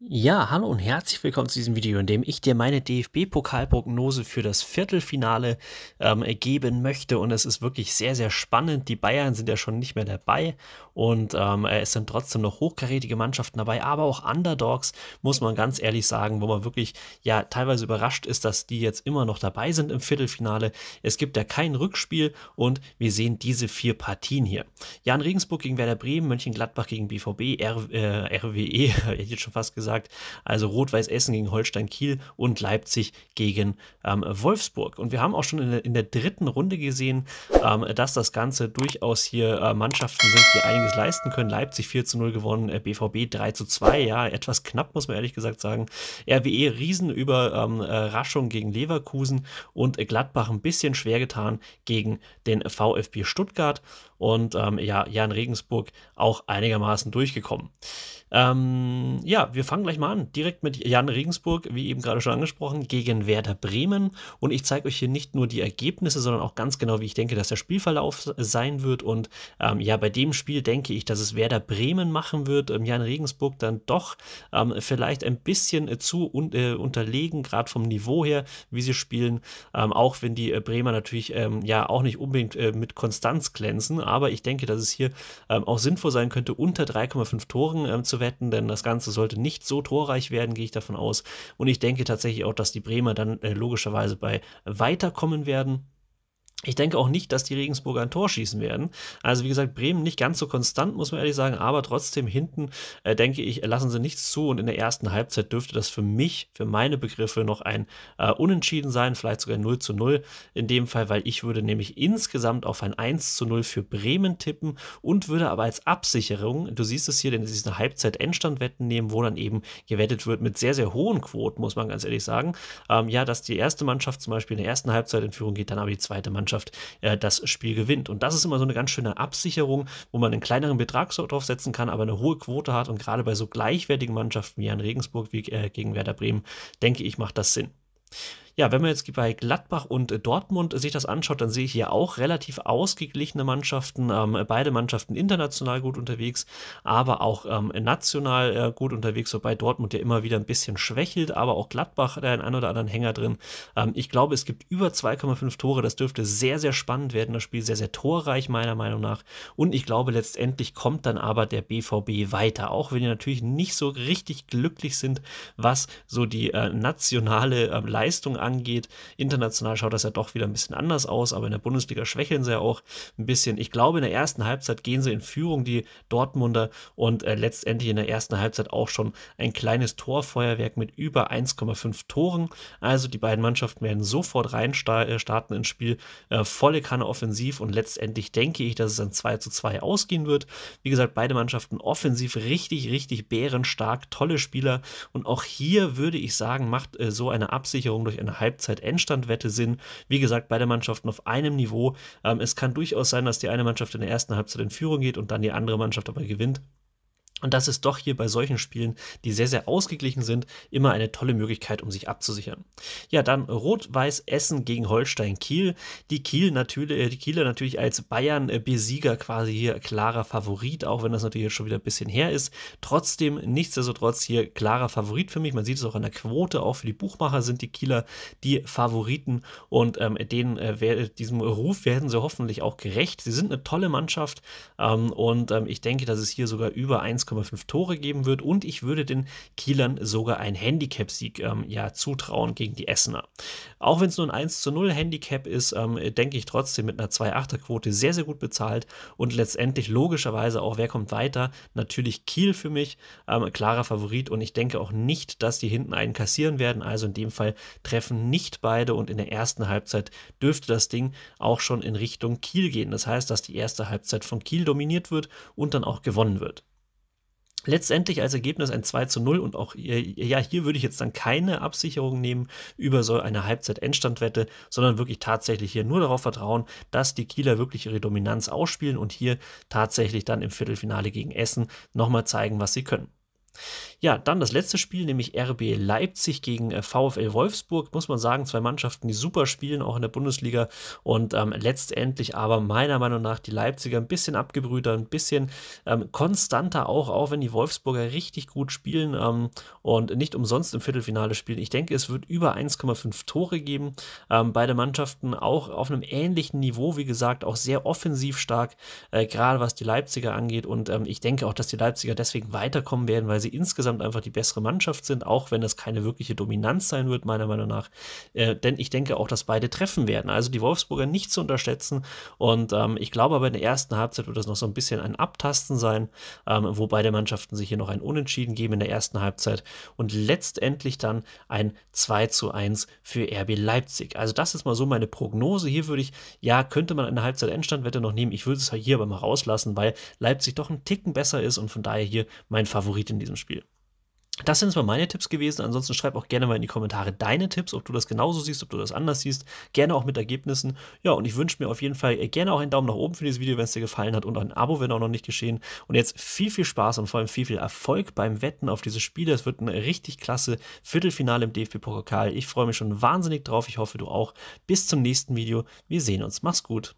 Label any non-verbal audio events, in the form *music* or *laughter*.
Ja, hallo und herzlich willkommen zu diesem Video, in dem ich dir meine DFB-Pokalprognose für das Viertelfinale ähm, geben möchte. Und es ist wirklich sehr, sehr spannend. Die Bayern sind ja schon nicht mehr dabei und ähm, es sind trotzdem noch hochkarätige Mannschaften dabei, aber auch Underdogs, muss man ganz ehrlich sagen, wo man wirklich ja teilweise überrascht ist, dass die jetzt immer noch dabei sind im Viertelfinale. Es gibt ja kein Rückspiel und wir sehen diese vier Partien hier. Jan Regensburg gegen Werder Bremen, Mönchengladbach gegen BVB, R äh, RWE, *laughs* ich hätte schon fast gesagt gesagt. Also Rot-Weiß Essen gegen Holstein Kiel und Leipzig gegen ähm, Wolfsburg. Und wir haben auch schon in der, in der dritten Runde gesehen, ähm, dass das Ganze durchaus hier äh, Mannschaften sind, die einiges leisten können. Leipzig 4 zu 0 gewonnen, äh, BVB 3 zu 2, ja, etwas knapp, muss man ehrlich gesagt sagen. RWE Riesenüberraschung ähm, gegen Leverkusen und Gladbach ein bisschen schwer getan gegen den VfB Stuttgart und ähm, ja, Jan Regensburg auch einigermaßen durchgekommen. Ähm, ja, wir fangen gleich mal an. Direkt mit Jan Regensburg, wie eben gerade schon angesprochen, gegen Werder Bremen. Und ich zeige euch hier nicht nur die Ergebnisse, sondern auch ganz genau, wie ich denke, dass der Spielverlauf sein wird. Und ähm, ja, bei dem Spiel denke ich, dass es Werder Bremen machen wird. Ähm, Jan Regensburg dann doch ähm, vielleicht ein bisschen äh, zu un äh, unterlegen, gerade vom Niveau her, wie sie spielen. Ähm, auch wenn die äh, Bremer natürlich ähm, ja auch nicht unbedingt äh, mit Konstanz glänzen. Aber ich denke, dass es hier auch sinnvoll sein könnte, unter 3,5 Toren zu wetten, denn das Ganze sollte nicht so torreich werden, gehe ich davon aus. Und ich denke tatsächlich auch, dass die Bremer dann äh, logischerweise bei weiterkommen werden. Ich denke auch nicht, dass die Regensburger ein Tor schießen werden. Also wie gesagt, Bremen nicht ganz so konstant, muss man ehrlich sagen, aber trotzdem hinten, äh, denke ich, lassen sie nichts zu und in der ersten Halbzeit dürfte das für mich, für meine Begriffe noch ein äh, Unentschieden sein, vielleicht sogar 0 zu 0 in dem Fall, weil ich würde nämlich insgesamt auf ein 1 zu 0 für Bremen tippen und würde aber als Absicherung, du siehst es hier, denn es ist eine Halbzeit-Endstand-Wetten nehmen, wo dann eben gewettet wird mit sehr, sehr hohen Quoten, muss man ganz ehrlich sagen. Ähm, ja, dass die erste Mannschaft zum Beispiel in der ersten Halbzeit in Führung geht, dann aber die zweite Mannschaft Mannschaft äh, das Spiel gewinnt. Und das ist immer so eine ganz schöne Absicherung, wo man einen kleineren Betrag so setzen kann, aber eine hohe Quote hat. Und gerade bei so gleichwertigen Mannschaften wie an Regensburg, wie äh, gegen Werder Bremen, denke ich, macht das Sinn. Ja, wenn man jetzt bei Gladbach und äh, Dortmund sich das anschaut, dann sehe ich hier auch relativ ausgeglichene Mannschaften. Ähm, beide Mannschaften international gut unterwegs, aber auch ähm, national äh, gut unterwegs, wobei Dortmund ja immer wieder ein bisschen schwächelt, aber auch Gladbach da einen ein oder anderen Hänger drin. Ähm, ich glaube, es gibt über 2,5 Tore. Das dürfte sehr, sehr spannend werden. Das Spiel sehr, sehr torreich, meiner Meinung nach. Und ich glaube, letztendlich kommt dann aber der BVB weiter, auch wenn die natürlich nicht so richtig glücklich sind, was so die äh, nationale äh, Leistung angeht angeht. International schaut das ja doch wieder ein bisschen anders aus, aber in der Bundesliga schwächeln sie ja auch ein bisschen. Ich glaube, in der ersten Halbzeit gehen sie in Führung, die Dortmunder, und äh, letztendlich in der ersten Halbzeit auch schon ein kleines Torfeuerwerk mit über 1,5 Toren. Also die beiden Mannschaften werden sofort rein äh, starten ins Spiel, äh, volle Kanne offensiv und letztendlich denke ich, dass es dann 2 zu 2 ausgehen wird. Wie gesagt, beide Mannschaften offensiv richtig, richtig bärenstark, tolle Spieler und auch hier würde ich sagen, macht äh, so eine Absicherung durch eine eine Halbzeit-Endstandwette sind. Wie gesagt, beide Mannschaften auf einem Niveau. Ähm, es kann durchaus sein, dass die eine Mannschaft in der ersten Halbzeit in Führung geht und dann die andere Mannschaft aber gewinnt. Und das ist doch hier bei solchen Spielen, die sehr, sehr ausgeglichen sind, immer eine tolle Möglichkeit, um sich abzusichern. Ja, dann Rot-Weiß Essen gegen Holstein-Kiel. Die, Kiel natürlich, äh, die Kieler natürlich als Bayern-Besieger quasi hier klarer Favorit, auch wenn das natürlich jetzt schon wieder ein bisschen her ist. Trotzdem, nichtsdestotrotz hier klarer Favorit für mich. Man sieht es auch an der Quote, auch für die Buchmacher sind die Kieler die Favoriten und ähm, denen, äh, diesem Ruf werden sie hoffentlich auch gerecht. Sie sind eine tolle Mannschaft ähm, und ähm, ich denke, dass es hier sogar über 1, 1,5 Tore geben wird und ich würde den Kielern sogar einen Handicap-Sieg ähm, ja, zutrauen gegen die Essener. Auch wenn es nur ein 1 zu 0 Handicap ist, ähm, denke ich trotzdem mit einer 2-8er-Quote sehr, sehr gut bezahlt und letztendlich logischerweise auch, wer kommt weiter, natürlich Kiel für mich, ähm, klarer Favorit und ich denke auch nicht, dass die hinten einen kassieren werden, also in dem Fall treffen nicht beide und in der ersten Halbzeit dürfte das Ding auch schon in Richtung Kiel gehen. Das heißt, dass die erste Halbzeit von Kiel dominiert wird und dann auch gewonnen wird letztendlich als Ergebnis ein 2 zu 0 und auch, ja, hier würde ich jetzt dann keine Absicherung nehmen über so eine Halbzeit-Endstandwette, sondern wirklich tatsächlich hier nur darauf vertrauen, dass die Kieler wirklich ihre Dominanz ausspielen und hier tatsächlich dann im Viertelfinale gegen Essen nochmal zeigen, was sie können. Ja, dann das letzte Spiel, nämlich RB Leipzig gegen äh, VfL Wolfsburg. Muss man sagen, zwei Mannschaften, die super spielen, auch in der Bundesliga. Und ähm, letztendlich aber meiner Meinung nach die Leipziger ein bisschen abgebrühter, ein bisschen ähm, konstanter auch, auch wenn die Wolfsburger richtig gut spielen ähm, und nicht umsonst im Viertelfinale spielen. Ich denke, es wird über 1,5 Tore geben. Ähm, beide Mannschaften auch auf einem ähnlichen Niveau, wie gesagt, auch sehr offensiv stark, äh, gerade was die Leipziger angeht. Und ähm, ich denke auch, dass die Leipziger deswegen weiterkommen werden, weil sie sie insgesamt einfach die bessere Mannschaft sind, auch wenn das keine wirkliche Dominanz sein wird, meiner Meinung nach. Äh, denn ich denke auch, dass beide treffen werden. Also die Wolfsburger nicht zu unterschätzen. Und ähm, ich glaube aber in der ersten Halbzeit wird das noch so ein bisschen ein Abtasten sein, ähm, wo beide Mannschaften sich hier noch ein Unentschieden geben in der ersten Halbzeit und letztendlich dann ein 2 zu 1 für RB Leipzig. Also das ist mal so meine Prognose. Hier würde ich, ja, könnte man eine Halbzeit-Endstandwette noch nehmen. Ich würde es hier aber mal rauslassen, weil Leipzig doch ein Ticken besser ist und von daher hier mein Favorit in diesem Spiel. Das sind zwar meine Tipps gewesen. Ansonsten schreib auch gerne mal in die Kommentare deine Tipps, ob du das genauso siehst, ob du das anders siehst. Gerne auch mit Ergebnissen. Ja, und ich wünsche mir auf jeden Fall äh, gerne auch einen Daumen nach oben für dieses Video, wenn es dir gefallen hat und ein Abo, wenn auch noch nicht geschehen. Und jetzt viel, viel Spaß und vor allem viel, viel Erfolg beim Wetten auf dieses Spiel. Es wird ein richtig klasse Viertelfinale im DFB-Pokal. Ich freue mich schon wahnsinnig drauf. Ich hoffe, du auch. Bis zum nächsten Video. Wir sehen uns. Mach's gut.